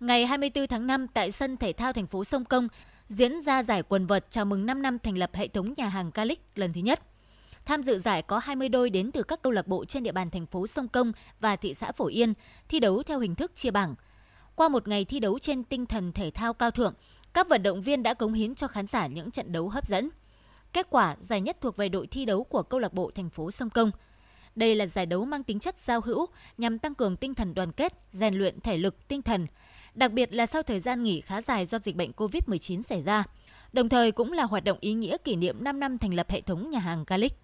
Ngày 24 tháng 5 tại sân thể thao thành phố Sông Công diễn ra giải quần vợt chào mừng 5 năm thành lập hệ thống nhà hàng Calic lần thứ nhất. Tham dự giải có 20 đôi đến từ các câu lạc bộ trên địa bàn thành phố Sông Công và thị xã Phổ Yên, thi đấu theo hình thức chia bảng. Qua một ngày thi đấu trên tinh thần thể thao cao thượng, các vận động viên đã cống hiến cho khán giả những trận đấu hấp dẫn. Kết quả giải nhất thuộc về đội thi đấu của câu lạc bộ thành phố Sông Công. Đây là giải đấu mang tính chất giao hữu nhằm tăng cường tinh thần đoàn kết, rèn luyện thể lực, tinh thần, đặc biệt là sau thời gian nghỉ khá dài do dịch bệnh COVID-19 xảy ra. Đồng thời cũng là hoạt động ý nghĩa kỷ niệm 5 năm thành lập hệ thống nhà hàng Galic.